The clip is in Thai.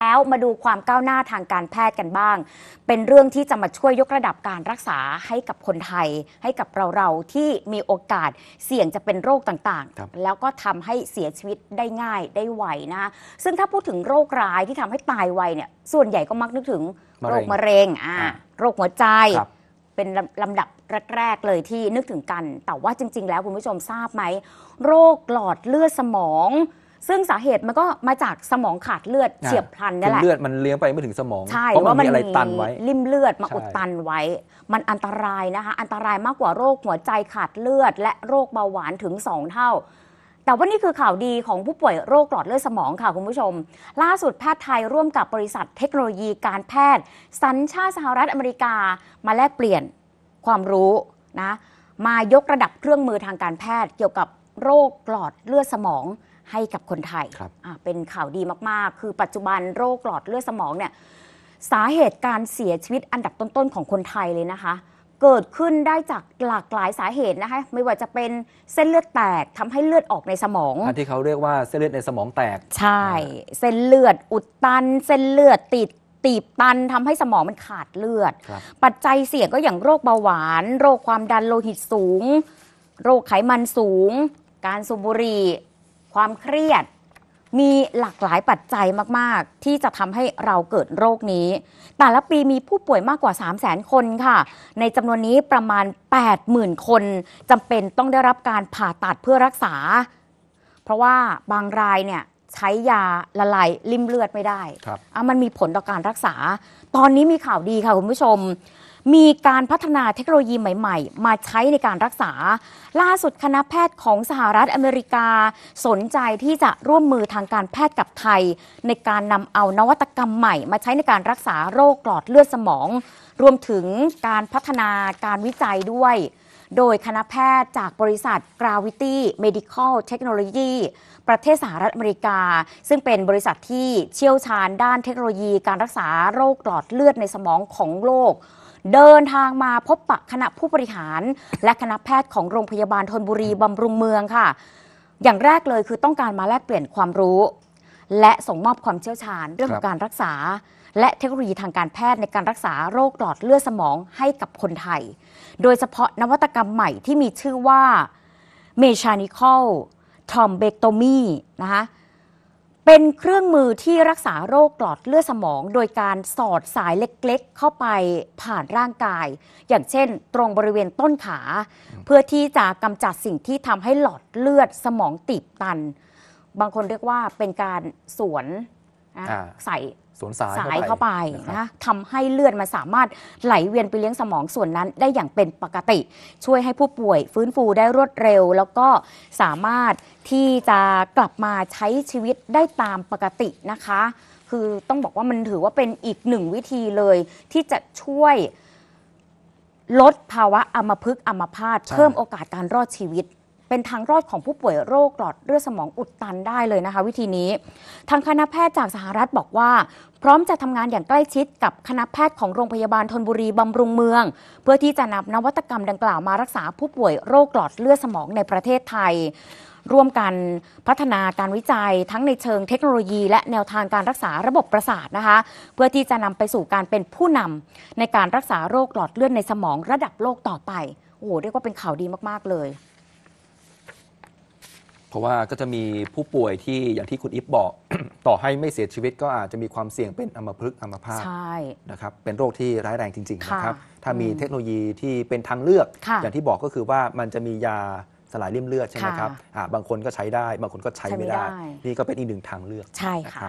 แล้วมาดูความก้าวหน้าทางการแพทย์กันบ้าง เป็นเรื่องที่จะมาช่วยยกระดับการรักษาให้กับคนไทย ให้กับเราเราที่มีโอกาสเสี่ยงจะเป็นโรคต่างๆ แล้วก็ทำให้เสียชีวิตได้ง่ายได้ไวนะ ซึ่งถ้าพูดถึงโรคร้ายที่ทำให้ตายไวเนี่ยส่วนใหญ่ก็มักนึกถึงโรคมะเร็งอ่าโรคหัวใจเป็นลำดับแรกๆเลยที่นึกถึงกัน แต่ว่าจริงๆแล้ว คุณผู้ชมทราบไหมโรคหลอดเลือดสมองซึ่งสาเหตุมันก็มาจากสมองขาดเลือดเฉียบพลันนี่แหละเลือดมันเลี้ยงไป ไม่ถึงสมองใช่เพราะมันมีอะไรตันไว้ริมเลือดมาอุดตันไว้ มันอันตรายนะคะอันตรายมากกว่าโรคหัวใจขาดเลือด และโรคเบาหวานถึง 2 เท่า แต่ว่านี่คือข่าวดีของผู้ป่วยโรคหลอดเลือดสมองค่ะคุณผู้ชม ล่าสุดแพทย์ไทยร่วมกับบริษัทเทคโนโลยีการแพทย์ สัญชาติสหรัฐอเมริกามาแลกเปลี่ยนความรู้นะมายกระดับเครื่องมือทางการแพทย์เกี่ยวกับโรคหลอดเลือดสมองให้กับคนไทยเป็นข่าวดีมากๆ คือปัจจุบันโรคหลอดเลือดสมองเนี่ยสาเหตุการเสียชีวิตอันดับต้นๆ ของคนไทยเลยนะคะ เกิดขึ้นได้จากหลากหลายสาเหตุนะคะไม่ว่าจะเป็นเส้นเลือดแตกทำให้เลือดออกในสมองอันที่เขาเรียกว่าเส้นเลือดในสมองแตก ใช่ เส้นเลือดอุดตันเส้นเลือดติดตีบตันทำให้สมองมันขาดเลือดปัจจัยเสี่ยงก็อย่างโรคเบาหวาน โรคความดันโลหิตสูง โรคไขมันสูง การสูบบุหรี่ความเครียดมีหลากหลายปัจจัยมาก ๆ ที่จะทำให้เราเกิดโรคนี้ แต่ละปีมีผู้ป่วยมากกว่า 3 0 0 0 0 0คนค่ะ ในจำนวนนี้ประมาณ80,000คนจำเป็นต้องได้รับการผ่าตัดเพื่อรักษา เพราะว่าบางรายเนี่ยใช้ยาละลายลิ่มเลือดไม่ได้มันมีผลต่อการรักษา ตอนนี้มีข่าวดีค่ะคุณผู้ชมมีการพัฒนาเทคโนโลยีใหม่ๆ มาใช้ในการรักษา ล่าสุดคณะแพทย์ของสหรัฐอเมริกา สนใจที่จะร่วมมือทางการแพทย์กับไทย ในการนำเอานวัตกรรมใหม่มาใช้ในการรักษาโรคหลอดเลือดสมอง รวมถึงการพัฒนาการวิจัยด้วย โดยคณะแพทย์จากบริษัท Gravity Medical Technology ประเทศสหรัฐอเมริกา ซึ่งเป็นบริษัทที่เชี่ยวชาญด้านเทคโนโลยีการรักษาโรคหลอดเลือดในสมองของโลกเดินทางมาพบปะคณะผู้บริหารและคณะแพทย์ของโรงพยาบาลธนบุรีบำรุงเมืองค่ะ อย่างแรกเลยคือต้องการมาแลกเปลี่ยนความรู้ และส่งมอบความเชี่ยวชาญเรื่ององการรักษา และเทคโนโลยีทางการแพทย์ในการรักษาโรคหลอดเลือดสมองให้กับคนไทย โดยเฉพาะนวัตกรรมใหม่ที่มีชื่อว่าเมชานิคอลทอมเบกโตมีนะคะเป็นเครื่องมือที่รักษาโรคหลอดเลือดสมอง โดยการสอดสายเล็กๆ เข้าไปผ่านร่างกาย อย่างเช่นตรงบริเวณต้นขา เพื่อที่จะกำจัดสิ่งที่ทำให้หลอดเลือดสมองตีบตัน บางคนเรียกว่าเป็นการสวนใส่สวนสายสายเข้าไปนะทำให้เลือดมันสามารถไหลเวียนไปเลี้ยงสมองส่วนนั้น ได้อย่างเป็นปกติ ช่วยให้ผู้ป่วยฟื้นฟูได้รวดเร็ว แล้วก็สามารถที่จะกลับมาใช้ชีวิตได้ตามปกตินะคะ คือต้องบอกว่ามันถือว่าเป็นอีกหนึ่งวิธีเลย ที่จะช่วยลดภาวะอัมพฤกษ์อัมพาตเพิ่มโอกาสการรอดชีวิตเป็นทางรอดของผู้ป่วยโรคหลอดเลือดสมองอุดตันได้เลยนะคะวิธีนี้ ทางคณะแพทย์จากสหรัฐบอกว่า พร้อมจะทำงานอย่างใกล้ชิดกับคณะแพทย์ของโรงพยาบาลธนบุรีบำรุงเมือง เพื่อที่จะนำนวัตกรรมดังกล่าวมารักษา ผู้ป่วยโรคหลอดเลือดสมองในประเทศไทย ร่วมกันพัฒนาการวิจัย ทั้งในเชิงเทคโนโลยีและแนวทางการรักษาระบบประสาทนะคะเพื่อที่จะนำไปสู่การเป็นผู้นำในการรักษาโรคหลอดเลือดในสมองระดับโลกต่อไป โอ้โหเรียกว่าเป็นข่าวดีมากๆเลยเพราะว่าก็จะมีผู้ป่วยที่อย่างที่คุณอิฟบอกต่อให้ไม่เสียชีวิตก็อาจจะมีความเสี่ยงเป็นอัมพฤกษ์อัมพาตใช่นะครับเป็นโรคที่ร้ายแรงจริง ๆนะครับ ถ้ามีเทคโนโลยีที่เป็นทางเลือก อย่างที่บอกก็คือว่ามันจะมียาสลายริ่มเลือดใช่ไหมครับบางคนก็ใช้ได้ บางคนก็ใช้ไม่ได้ นี่ก็เป็นอีกหนึ่งทางเลือกใช่ค่ะ